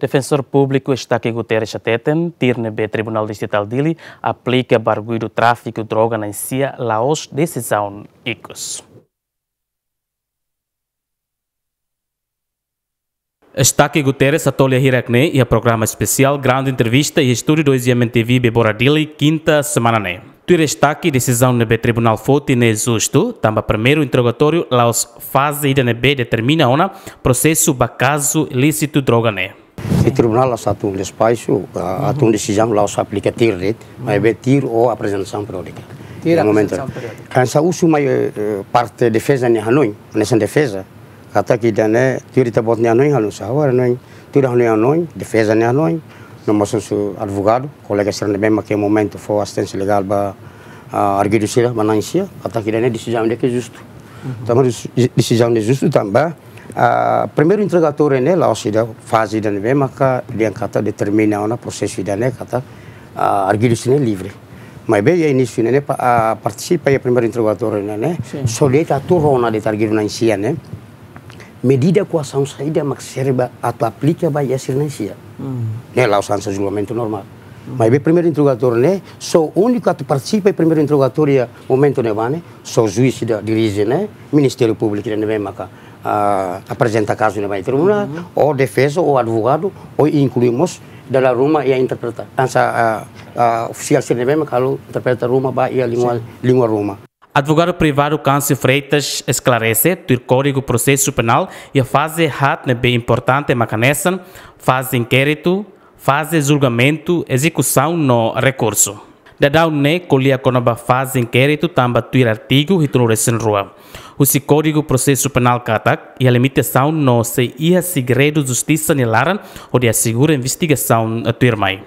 Defensor Público Estaque Guterres Atetem, Tirne B Tribunal Distrital Dili, aplica barguido tráfico de droga na Cia, Laos, decisão ICOS. Estaque Guterres, Atolia Hirakne e a programa especial Grande Entrevista e Estúdio 2 TV MTV Boradili quinta semana né. Tu estaque, decisão nebe Tribunal Fote ne né, justo, tamba primeiro interrogatório laos fase ida nebe determina ona processo ba caso ilícito droga né. Il tribunale a stato mhm. un spazio, attingessimo l'ausa applicatir dit, mhm. ma ebbe tir o a presenza periodica. Tira momento. Kan sa usu mai e, e, parte defesa ni hanoi, ne defesa. Kata ki dane tiri tabot ni hanoi hanu sa war noi, tira hanoi hanoi, defesa ni hanoi. No mo advogado, kolega serne bem ma che momento fo astensi legal ba arguido sira manansia, kata ki dane disijam de ke justo. Então, di de di também. Uh, primeiro entregador né lá se da fase da né maka dia kata determina ona proses vidane kata uh, ah, argilisine livre mas ya aí ne né uh, ah, participa aí ya primeiro entregador né né soleta ona de targir na insia né medida coação saída maxerba atau aplica ba yasir na insia hmm. né lá ansa julgamento normal Mas o primeiro interrogatório, né? Sou o único que participa do primeiro interrogatório momento, né, Sou juiz da dirige, né? Ministério Público, né, mesmo, cá. Uh, apresenta caso no né, tribunal, uhum. ou defesa, ou advogado, ou incluímos dalam rumah ia interpreta. Ansa uh, uh, oficial sini memang kalau interpreta Roma bah a língua, língua Roma. Advogado privado Câncio Freitas esclarece que o Código Processo Penal e a fase RAT é bem importante, mas fase inquérito, fase julgamento, execução no recurso. Dadao ne colhia conoba fase inquérito tamba tuir artigo e tunurecen rua. O si código processo penal catac e a limitação no se ia segredo justiça nilaran ou de assegura investigação a tuir mai.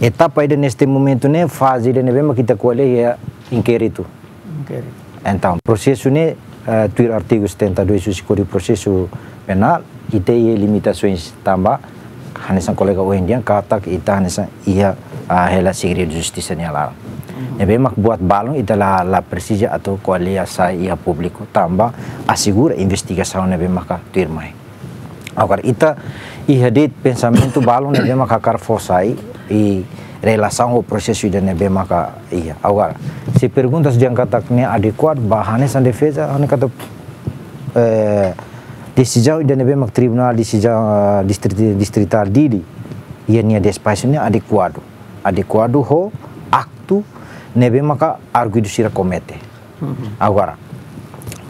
Etapa ainda neste momento nem fase ainda bem que colhe é Inquérito. Então, processo ne uh, tuir artigo 72 do código processo penal e tem limitações também hanesan kolega Wendian katak ita hanesan ia uh, hela sigri justice ni ala. Mhm. Ebe mak buat balong ita la la persija atau kualia sa ia publiko tamba asigura investigasau ebe maka tirmai. Agar ita ihadit pensamento balong ebe maka kar fosai i proses ao processo de nebe maka ia. agar si perguntas de ankatakne adekuat bahane san defesa, ane eh, de sejauh bem memang tribunal di sejauh uh, distrik distrital diri ianya despaisnya adequado adequado ho acto nebe maka arguido sira comete mhm. agora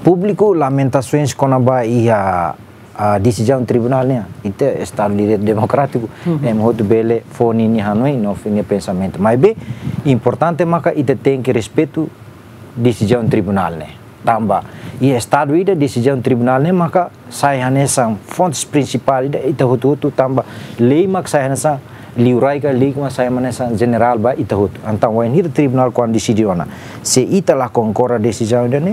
público lamentações conaba ia a uh, decisão tribunal né ite está direito democrático é muito mhm. bele fone ni hanoi no fine pensamento mas bem importante maka ite tem que respeito decisão tribunal né tambah. ia Estado ida decisão tribunal ne maka sai hanesa fontes principal ida ita hutu hutu tambah lei mak sai liurai ka lei kuma sai general ba ita hutu. Antang wain hita tribunal kuan decidiu ana. Se ita lah concora decisão ida ne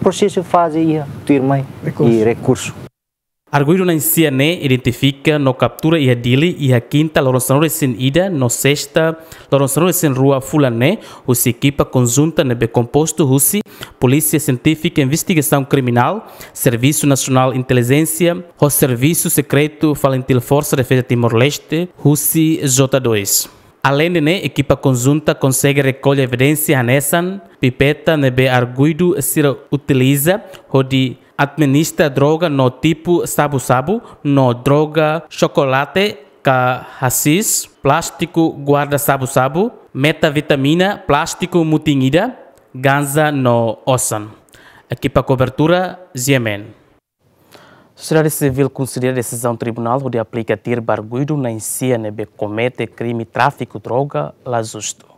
prosesu fase ia tirmai i recurso. Arguido na Siane identifica no captura e adili e a quinta Loronsonore sin ida no sexta Loronsonore sin rua Fulané, o se equipa conjunta nebe composto Russi, Polícia Científica e Investigação Criminal, Serviço Nacional de Inteligência, o Serviço Secreto Falentil Força de Defesa Timor-Leste, Russi J2. Além de né, equipa conjunta consegue recolher evidência a Nessan, pipeta nebe arguido se utiliza, onde administra droga no tipo sabu-sabu, no droga chocolate, hassis, plástico guarda sabu-sabu, metavitamina, plástico mutingida, ganza no osan. Equipa cobertura, Ziemen. Sociedade Civil considera a decisão do tribunal de aplicar barguido na ensina de comete crime tráfico droga lá justo.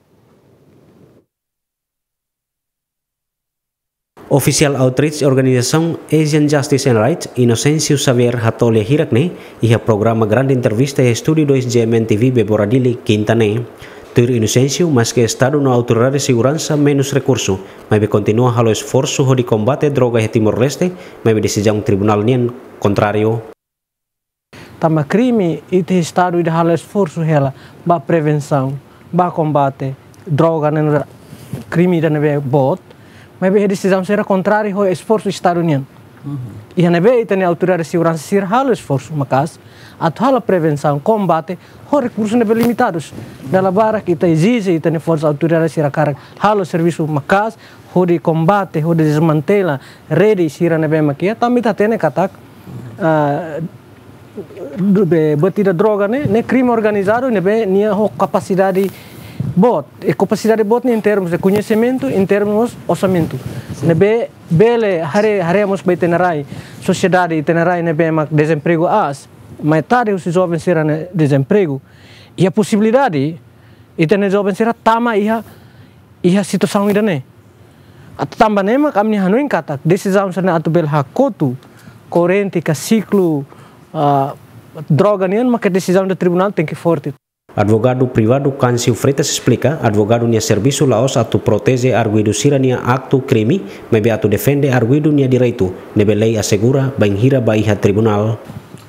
Oficial Outreach Organização Asian Justice and Rights, Inocêncio Xavier Hatole Hirakne, ia programa grande entrevista e estúdio 2 GMNTV Beboradili, Quintane. Tur Inocêncio, mas que Estado não autoridade de segurança menos recurso, mas continua halo esforço de combate droga e Timor-Leste, mas decisão tribunal nien contrário. Tama crime, ite Estado de halo esforço ela, ba prevenção, ba combate, droga, crime da nebe bot, mas a decisão será contrária ao esforço do Estado Unido. Uhum. E a NB tem a autoridade de segurança se o esforço, uma casa, a prevenção, combate, os recursos não limitados. Da barra que está exige, e tem força autoridade se cara, o serviço, uma casa, o de combate, o de desmantela, rede, se irá nebe maquia, também está tendo que de Batida droga, né? crime organizado, nem a capacidade de bot, é capacidade bot em termos de conhecimento, em termos de orçamento. Nebe bele hare haremos bei tenerai, sociedade tenerai nebe mak desemprego as, mas tarde os jovens será desemprego. E a possibilidade e jovens será tama iha iha situação ida ne. At tamba ne mak amni hanuin kata decisão sana atu bel hakotu, corrente ka ciclo uh, droga nian mak decisão do tribunal tem que forte. Advogado privado Freitas explica, advogado nia serviço laos atu protege arguido sira nia acto crime, mebe atu defende arguido nia direito, nebe lei assegura banhira baiha tribunal.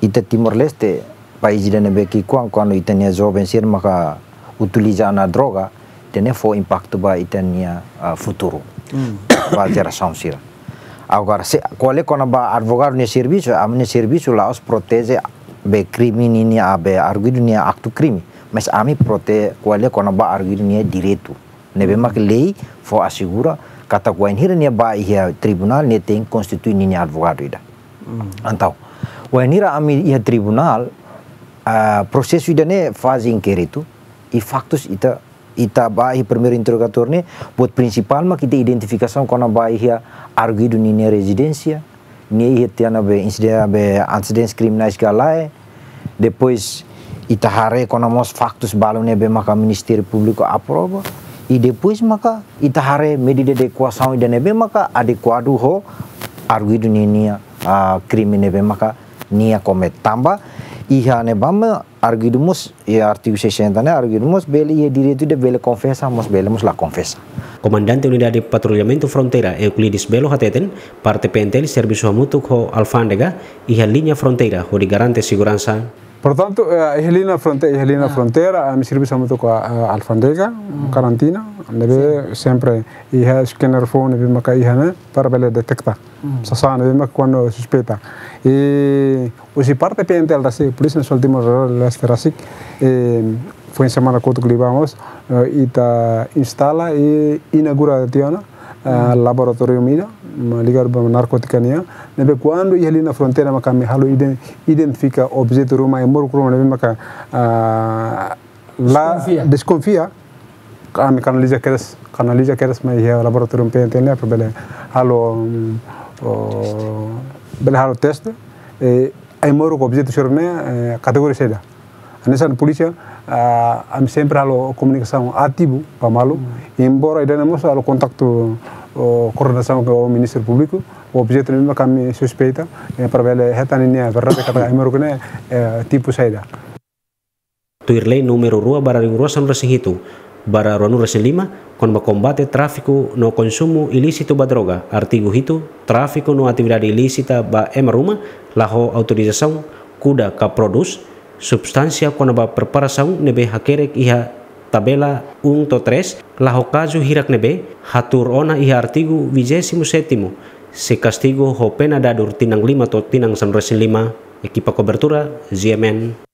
Ita Timor Leste, país de nebe ki kuang kuang ita nia jovem sir maka utiliza na droga, tene fo impacto ba ita nia uh, futuro, mm. ba geração sir. Agora, se, kuale kona ba advogado nia serviço, a serviço laos protege be crime nia be arguido nia acto crime mas ami prote kuale kona ba arguirnia direito nebe mak lei fo asigura kata kuain nia ba ihia tribunal teng konstitui nia nia advogado ida mm. antau kuain hira ami ia tribunal uh, proses ida ne fase inquérito I faktus ita ita ba ihi primer interrogator ne buat principal mak ita identifikasi kona ba ia arguido nia residensia nia ihia tiana be insidia be antecedentes kriminais galae depois itahare ekonomos faktus balune be maka ministeri publiko aprobo i depois maka itahare medide de kuasau i dene maka adequado ho arguido nia a krimine be maka nia komet tamba iha ne bama arguido mos e artigo 60 ne arguido mos i e de beli konfesa mos beli mos la konfesa Comandante Unidad de Patrullamiento Frontera Euclides Belo Hateten, parte pentel Servicio Amutuk ho Alfandega, y la línea frontera, de garante Por tanto, eh, es línea frontera, es ah. frontera, a servicio me toca al mm. carantina, sí. siempre y es que no fue me caí para ver detectar, mm. sasa cuando sospecha. Y o si parte pendiente al rasi, por eso en su último las terasik eh, fue en semana cuatro que íbamos, eh, y ta instala y inaugura de tiana laboratorio mira ligar ba narcotica nia nebe quando yeli na fronteira maka me halo iden identifica objeto roma e moro roma nebe maka ah, la desconfia kami kanaliza keres ah, kanaliza keres me laboratorio pe entenia pe bele halo o, halo test e eh, ai moro objeto shorne eh, categoria seda uh, am sempre halo comunicação ativo malu mm. embora ainda não alo contacto uh, coordenação com o ministro público o objeto mesmo kami suspeita é e para ver hetaninnya verdade kata imero kene e tipu saida Tuirlei número rua para rua são hitu para Ruanu lima con combate tráfico no consumo ilícito ba droga, artigo hito, tráfico no atividade ilícita ba emaruma, laho autorização kuda ka produz, Substansi aku konaba perparasau nebe hakerek iha tabela ung to tres lahokazu hirak nebe hatur ona iha artigu wijesi setimu se castigo ho pena dadur tinang lima to tinang sanresin lima ekipa kobertura ZMN